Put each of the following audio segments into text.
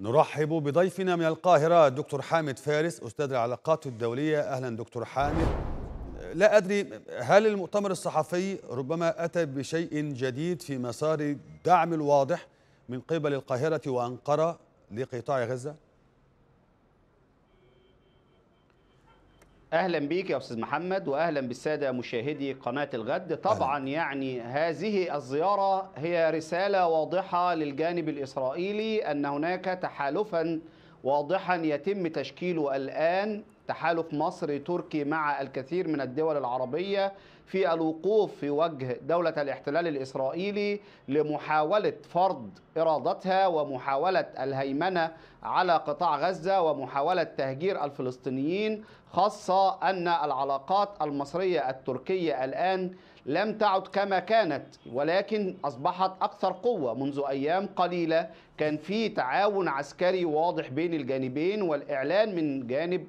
نرحب بضيفنا من القاهرة دكتور حامد فارس أستاذ العلاقات الدولية أهلا دكتور حامد لا أدري هل المؤتمر الصحفي ربما أتى بشيء جديد في مسار الدعم الواضح من قبل القاهرة وأنقرة لقطاع غزة؟ اهلا بيك يا استاذ محمد واهلا بالساده مشاهدي قناه الغد طبعا أهلا. يعني هذه الزياره هي رساله واضحه للجانب الاسرائيلي ان هناك تحالفا واضحا يتم تشكيله الان تحالف مصري تركي مع الكثير من الدول العربية في الوقوف في وجه دولة الاحتلال الإسرائيلي لمحاولة فرض إرادتها ومحاولة الهيمنة على قطاع غزة ومحاولة تهجير الفلسطينيين خاصة أن العلاقات المصرية التركية الآن لم تعد كما كانت ولكن أصبحت أكثر قوة منذ أيام قليلة كان في تعاون عسكري واضح بين الجانبين والإعلان من جانب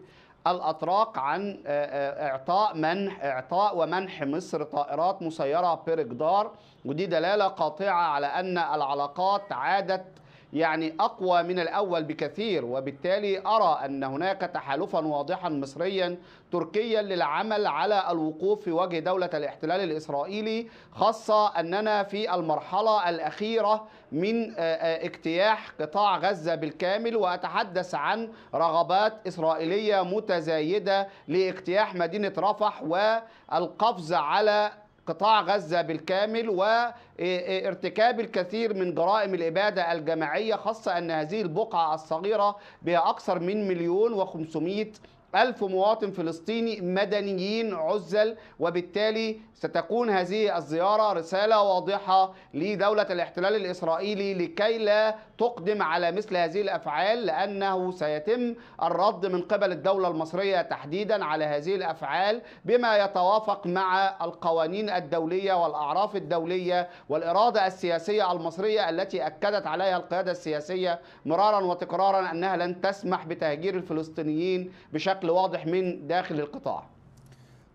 الأتراك عن آه، آه، إعطاء منح إعطاء ومنح مصر طائرات مسيرة بير ودي دلالة قاطعة على أن العلاقات عادت يعني أقوى من الأول بكثير وبالتالي أرى أن هناك تحالفا واضحا مصريا تركيا للعمل على الوقوف في وجه دولة الاحتلال الإسرائيلي خاصة أننا في المرحلة الأخيرة من آه، آه، اجتياح قطاع غزة بالكامل وأتحدث عن رغبات إسرائيلية متزايدة لاجتياح مدينة رفح والقفز على قطاع غزة بالكامل وارتكاب آه، آه، الكثير من جرائم الإبادة الجماعية خاصة أن هذه البقعة الصغيرة بها أكثر من مليون وخمسمائة ألف مواطن فلسطيني مدنيين عزل وبالتالي ستكون هذه الزيارة رسالة واضحة لدولة الاحتلال الإسرائيلي لكي لا تقدم على مثل هذه الأفعال لأنه سيتم الرد من قبل الدولة المصرية تحديدا على هذه الأفعال بما يتوافق مع القوانين الدولية والأعراف الدولية والإرادة السياسية المصرية التي أكدت عليها القيادة السياسية مرارا وتكرارا أنها لن تسمح بتهجير الفلسطينيين بشكل بشكل واضح من داخل القطاع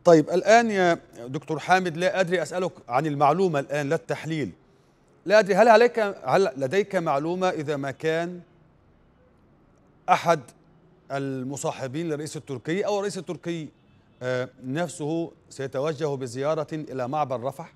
طيب الآن يا دكتور حامد لا أدري أسألك عن المعلومة الآن لا التحليل لا أدري هل عليك هل لديك معلومة إذا ما كان أحد المصاحبين للرئيس التركي أو الرئيس التركي آه، نفسه سيتوجه بزيارة إلى معبر رفح؟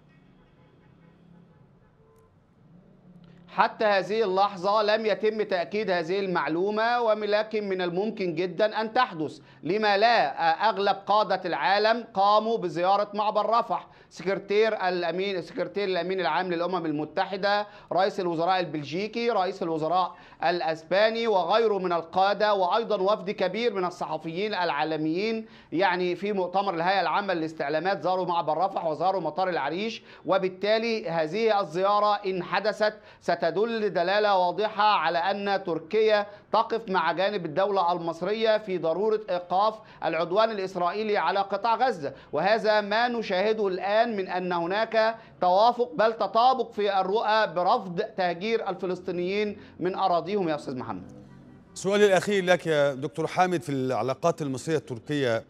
حتى هذه اللحظة لم يتم تأكيد هذه المعلومة ولكن من الممكن جدا أن تحدث لما لا أغلب قادة العالم قاموا بزيارة معبر رفح سكرتير الأمين سكرتير الأمين العام للأمم المتحدة رئيس الوزراء البلجيكي رئيس الوزراء الأسباني وغيره من القادة وأيضا وفد كبير من الصحفيين العالميين يعني في مؤتمر الهيئة العامة للاستعلامات زاروا معبر رفح وزاروا مطار العريش وبالتالي هذه الزيارة إن حدثت ست تدل دلالة واضحة على أن تركيا تقف مع جانب الدولة المصرية في ضرورة إيقاف العدوان الإسرائيلي على قطاع غزة وهذا ما نشاهده الآن من أن هناك توافق بل تطابق في الرؤى برفض تهجير الفلسطينيين من أراضيهم يا أستاذ محمد سؤالي الأخير لك يا دكتور حامد في العلاقات المصرية التركية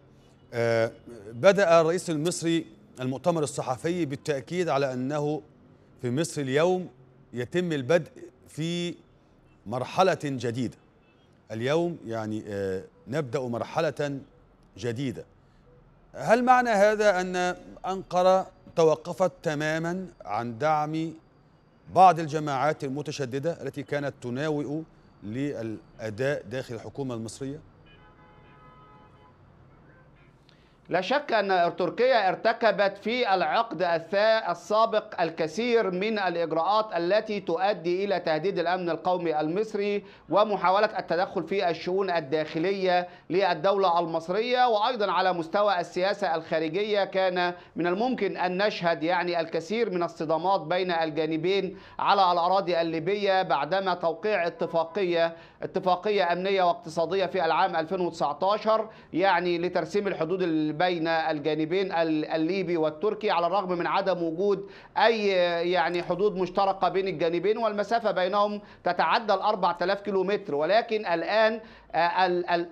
آه، بدأ الرئيس المصري المؤتمر الصحفي بالتأكيد على أنه في مصر اليوم يتم البدء في مرحلة جديدة اليوم يعني آه، نبدأ مرحلة جديدة هل معنى هذا أن أنقرة توقفت تماما عن دعم بعض الجماعات المتشددة التي كانت تناوئ للأداء داخل الحكومة المصرية؟ لا شك أن تركيا ارتكبت في العقد السابق الكثير من الإجراءات التي تؤدي إلى تهديد الأمن القومي المصري ومحاولة التدخل في الشؤون الداخلية للدولة المصرية وأيضا على مستوى السياسة الخارجية كان من الممكن أن نشهد يعني الكثير من الصدامات بين الجانبين على الأراضي الليبية بعدما توقيع اتفاقية اتفاقية أمنية واقتصادية في العام 2019 يعني لترسيم الحدود الليبية بين الجانبين الليبي والتركي على الرغم من عدم وجود أي يعني حدود مشتركة بين الجانبين والمسافة بينهم تتعدى ال 4000 كيلومتر ولكن الآن آه،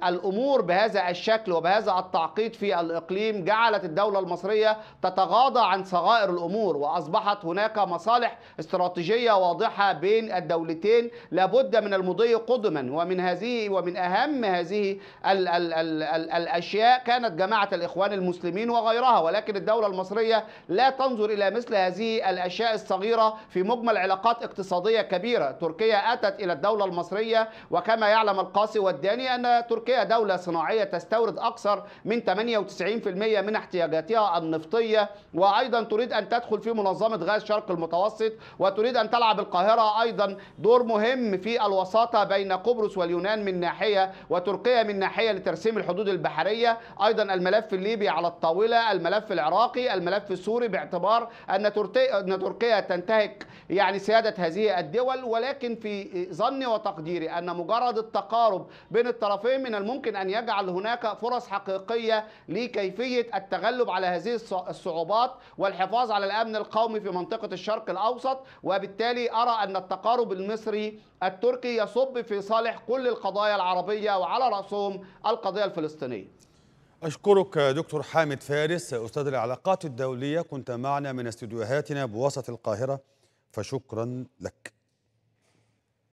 الأمور بهذا الشكل وبهذا التعقيد في الإقليم جعلت الدولة المصرية تتغاضى عن صغائر الأمور وأصبحت هناك مصالح استراتيجية واضحة بين الدولتين لابد من المضي قدما ومن هذه ومن أهم هذه الـ الـ الـ الـ الأشياء كانت جماعة الإخوان الإخوان المسلمين وغيرها ولكن الدولة المصرية لا تنظر إلى مثل هذه الأشياء الصغيرة في مجمل علاقات اقتصادية كبيرة تركيا أتت إلى الدولة المصرية وكما يعلم القاسي والداني أن تركيا دولة صناعية تستورد أكثر من 98% من احتياجاتها النفطية وأيضا تريد أن تدخل في منظمة غاز شرق المتوسط وتريد أن تلعب القاهرة أيضا دور مهم في الوساطة بين قبرص واليونان من ناحية وتركيا من ناحية لترسيم الحدود البحرية أيضا الملف اللي الليبي على الطاولة الملف العراقي الملف السوري باعتبار أن تركيا تنتهك يعني سيادة هذه الدول ولكن في ظني وتقديري أن مجرد التقارب بين الطرفين من الممكن أن يجعل هناك فرص حقيقية لكيفية التغلب على هذه الصعوبات والحفاظ على الأمن القومي في منطقة الشرق الأوسط وبالتالي أرى أن التقارب المصري التركي يصب في صالح كل القضايا العربية وعلى رأسهم القضية الفلسطينية أشكرك دكتور حامد فارس أستاذ العلاقات الدولية كنت معنا من استديوهاتنا بوسط القاهرة فشكرا لك